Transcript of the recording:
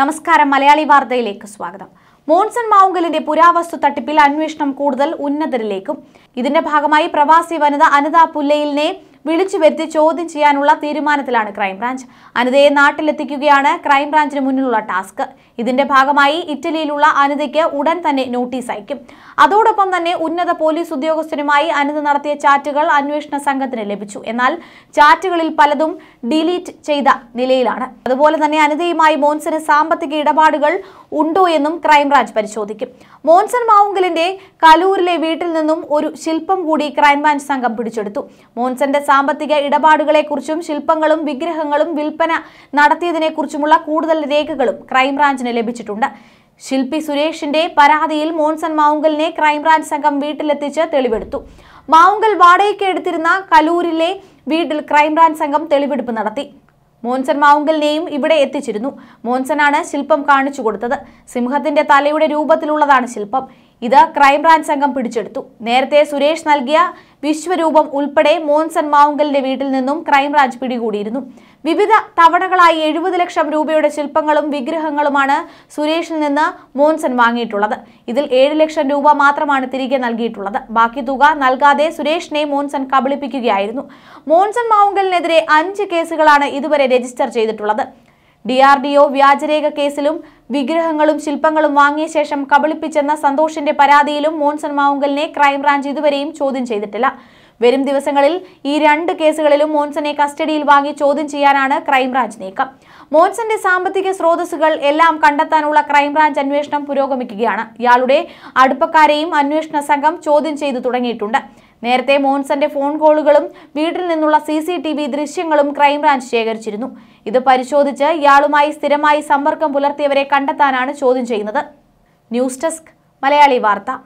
നമസ്കാരം മലയാളി വാർത്തയിലേക്ക് സ്വാഗതം മോൺസൺ മാവുങ്കലിന്റെ പുരാവസ്തു തട്ടിപ്പിൽ അന്വേഷണം കൂടുതൽ ഉന്നതരിലേക്കും ഇതിന്റെ ഭാഗമായി പ്രവാസി വനിത അനിതാ പുല്ലയിലിനെ വിളിച്ചു വരുത്തി ചോദ്യം ചെയ്യാനുള്ള തീരുമാനത്തിലാണ് ക്രൈംബ്രാഞ്ച് അനിതയെ നാട്ടിലെത്തിക്കുകയാണ് ക്രൈംബ്രാഞ്ചിന് മുന്നിലുള്ള ടാസ്ക് ഇതിന്റെ ഭാഗമായി ഇറ്റലിയിലുള്ള അനിതയ്ക്ക് ഉടൻ തന്നെ നോട്ടീസ് അയക്കും അതോടൊപ്പം തന്നെ ഉന്നത പോലീസ് ഉദ്യോഗസ്ഥരുമായി അനിത നടത്തിയ ചാറ്റുകൾ അന്വേഷണ സംഘത്തിന് ലഭിച്ചു എന്നാൽ ചാറ്റുകളിൽ പലതും ഡിലീറ്റ് ചെയ്ത നിലയിലാണ് അതുപോലെ തന്നെ അനിതയുമായി മോൻസന് സാമ്പത്തിക ഇടപാടുകൾ ഉണ്ടോ എന്നും ക്രൈംബ്രാഞ്ച് പരിശോധിക്കും മോൻസൺ മാവുങ്കലിന്റെ കലൂരിലെ വീട്ടിൽ നിന്നും ഒരു ശില്പം കൂടി ക്രൈംബ്രാഞ്ച് സംഘം പിടിച്ചെടുത്തു മോൻസന്റെ സാമ്പത്തിക ഇടപാടുകളെക്കുറിച്ചും ശില്പങ്ങളും വിഗ്രഹങ്ങളും വിൽപ്പന നടത്തിയതിനെക്കുറിച്ചുമുള്ള കൂടുതൽ രേഖകളും ക്രൈംബ്രാഞ്ചിന് ലഭിച്ചിട്ടുണ്ട് ശില്പി സുരേഷിന്റെ പരാതിയിൽ മോൻസൺ മാവുങ്കലിനെ ക്രൈംബ്രാഞ്ച് സംഘം വീട്ടിലെത്തിച്ച് തെളിവെടുത്തു മാവുങ്കൽ വാടകയ്ക്ക് എടുത്തിരുന്ന കലൂരിലെ വീട്ടിൽ ക്രൈംബ്രാഞ്ച് സംഘം തെളിവെടുപ്പ് നടത്തി മോൻസൺ മാവുങ്കലിനെയും ഇവിടെ എത്തിച്ചിരുന്നു ആണ് ശില്പം കാണിച്ചു കൊടുത്തത് സിംഹത്തിന്റെ തലയുടെ രൂപത്തിലുള്ളതാണ് ശില്പം ഇത് ക്രൈംബ്രാഞ്ച് സംഘം പിടിച്ചെടുത്തു നേരത്തെ സുരേഷ് നൽകിയ വിശ്വരൂപം ഉൾപ്പെടെ മോൻസൺ മാവുങ്കലിന്റെ വീട്ടിൽ നിന്നും ക്രൈംബ്രാഞ്ച് പിടികൂടിയിരുന്നു വിവിധ തവണകളായി എഴുപത് ലക്ഷം രൂപയുടെ ശില്പങ്ങളും വിഗ്രഹങ്ങളുമാണ് സുരേഷിൽ നിന്ന് മോൻസൺ വാങ്ങിയിട്ടുള്ളത് ഇതിൽ ഏഴ് ലക്ഷം രൂപ മാത്രമാണ് തിരികെ നൽകിയിട്ടുള്ളത് ബാക്കി തുക നൽകാതെ സുരേഷിനെ മോൻസൺ കബളിപ്പിക്കുകയായിരുന്നു മോൻസൺ മാവുങ്കലിനെതിരെ അഞ്ച് കേസുകളാണ് ഇതുവരെ രജിസ്റ്റർ ചെയ്തിട്ടുള്ളത് ഡി ആർ ഡി ഒ വ്യാജരേഖ കേസിലും വിഗ്രഹങ്ങളും ശില്പങ്ങളും വാങ്ങിയ ശേഷം കബളിപ്പിച്ചെന്ന സന്തോഷിന്റെ പരാതിയിലും മോൻസൺ മാവുങ്കലിനെ ക്രൈംബ്രാഞ്ച് ഇതുവരെയും ചോദ്യം ചെയ്തിട്ടില്ല വരും ദിവസങ്ങളിൽ ഈ രണ്ട് കേസുകളിലും മോൻസനെ കസ്റ്റഡിയിൽ വാങ്ങി ചോദ്യം ചെയ്യാനാണ് ക്രൈംബ്രാഞ്ച് നീക്കം മോൻസന്റെ സാമ്പത്തിക സ്രോതസ്സുകൾ എല്ലാം കണ്ടെത്താനുള്ള ക്രൈംബ്രാഞ്ച് അന്വേഷണം പുരോഗമിക്കുകയാണ് ഇയാളുടെ അടുപ്പക്കാരെയും അന്വേഷണ സംഘം ചോദ്യം ചെയ്തു തുടങ്ങിയിട്ടുണ്ട് നേരത്തെ മോൻസന്റെ ഫോൺ കോളുകളും വീട്ടിൽ നിന്നുള്ള സി സി ടി വി ദൃശ്യങ്ങളും ക്രൈംബ്രാഞ്ച് ശേഖരിച്ചിരുന്നു ഇത് പരിശോധിച്ച് ഇയാളുമായി സ്ഥിരമായി സമ്പർക്കം പുലർത്തിയവരെ കണ്ടെത്താനാണ് ചോദ്യം ചെയ്യുന്നത് ന്യൂസ് ഡെസ്ക് മലയാളി വാർത്ത